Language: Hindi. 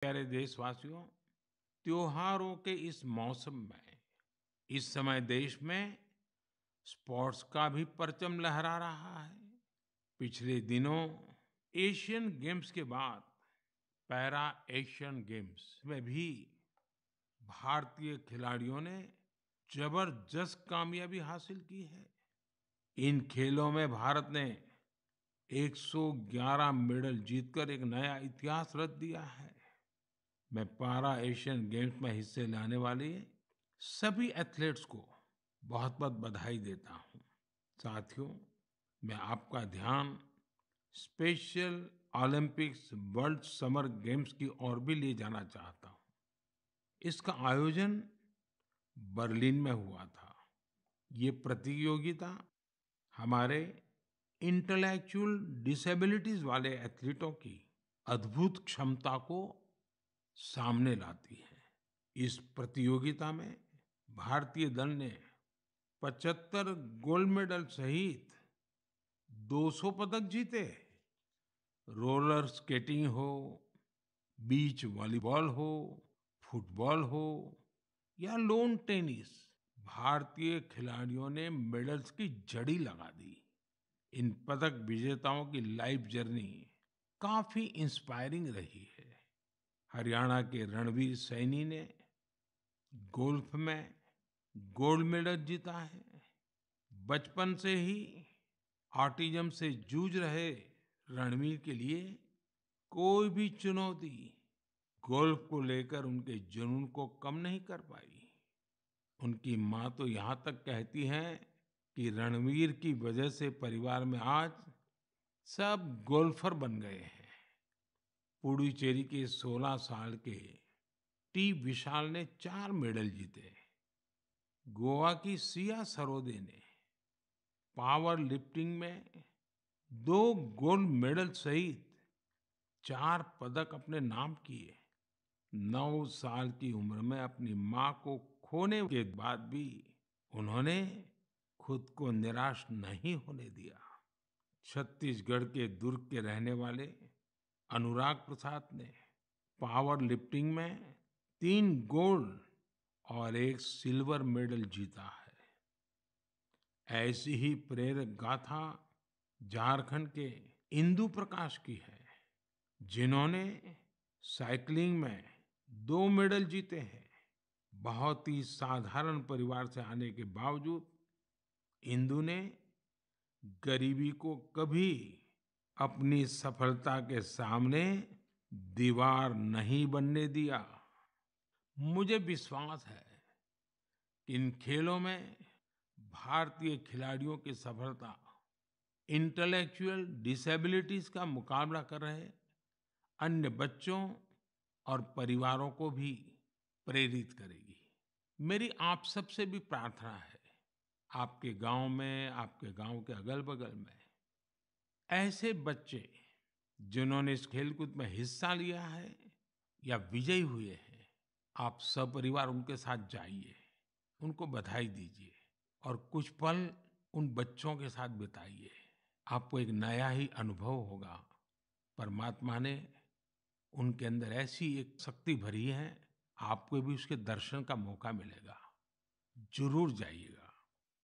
प्यारे देशवासियों त्योहारों के इस मौसम में इस समय देश में स्पोर्ट्स का भी परचम लहरा रहा है पिछले दिनों एशियन गेम्स के बाद पैरा एशियन गेम्स में भी भारतीय खिलाड़ियों ने जबरदस्त कामयाबी हासिल की है इन खेलों में भारत ने 111 मेडल जीतकर एक नया इतिहास रच दिया है मैं पारा एशियन गेम्स में हिस्से लाने वाले सभी एथलीट्स को बहुत बहुत बधाई देता हूँ साथियों मैं आपका ध्यान Special Olympics World Summer Games की ओर भी ले जाना चाहता हूँ इसका आयोजन बर्लिन में हुआ था ये प्रतियोगिता हमारे इंटेलेक्चुअल डिसेबिलिटीज वाले एथलीटों की अद्भुत क्षमता को सामने लाती है इस प्रतियोगिता में भारतीय दल ने 75 गोल्ड मेडल सहित 200 पदक जीते रोलर स्केटिंग हो बीच वॉलीबॉल हो फुटबॉल हो या लोन टेनिस भारतीय खिलाड़ियों ने मेडल्स की जड़ी लगा दी इन पदक विजेताओं की लाइफ जर्नी काफी इंस्पायरिंग रही है हरियाणा के रणवीर सैनी ने गोल्फ में गोल्ड मेडल जीता है बचपन से ही ऑटिज्म से जूझ रहे रणवीर के लिए कोई भी चुनौती गोल्फ को लेकर उनके जुनून को कम नहीं कर पाई उनकी माँ तो यहाँ तक कहती है कि रणवीर की वजह से परिवार में आज सब गोल्फर बन गए हैं पुडुचेरी के 16 साल के टी विशाल ने चार मेडल जीते गोवा की सिया सरोदे ने पावर लिफ्टिंग में दो गोल्ड मेडल सहित चार पदक अपने नाम किए नौ साल की उम्र में अपनी माँ को खोने के बाद भी उन्होंने खुद को निराश नहीं होने दिया छत्तीसगढ़ के दुर्ग के रहने वाले अनुराग प्रसाद ने पावर लिफ्टिंग में तीन गोल्ड और एक सिल्वर मेडल जीता है ऐसी ही प्रेरक गाथा झारखंड के इंदु प्रकाश की है जिन्होंने साइकिलिंग में दो मेडल जीते हैं बहुत ही साधारण परिवार से आने के बावजूद इंदु ने गरीबी को कभी अपनी सफलता के सामने दीवार नहीं बनने दिया मुझे विश्वास है कि इन खेलों में भारतीय खिलाड़ियों की सफलता इंटेलेक्चुअल डिसेबिलिटीज का मुकाबला कर रहे अन्य बच्चों और परिवारों को भी प्रेरित करेगी मेरी आप सबसे भी प्रार्थना है आपके गांव में आपके गांव के अगल बगल में ऐसे बच्चे जिन्होंने इस खेलकूद में हिस्सा लिया है या विजयी हुए हैं आप सपरिवार उनके साथ जाइए उनको बधाई दीजिए और कुछ पल उन बच्चों के साथ बिताइए आपको एक नया ही अनुभव होगा परमात्मा ने उनके अंदर ऐसी एक शक्ति भरी है आपको भी उसके दर्शन का मौका मिलेगा जरूर जाइएगा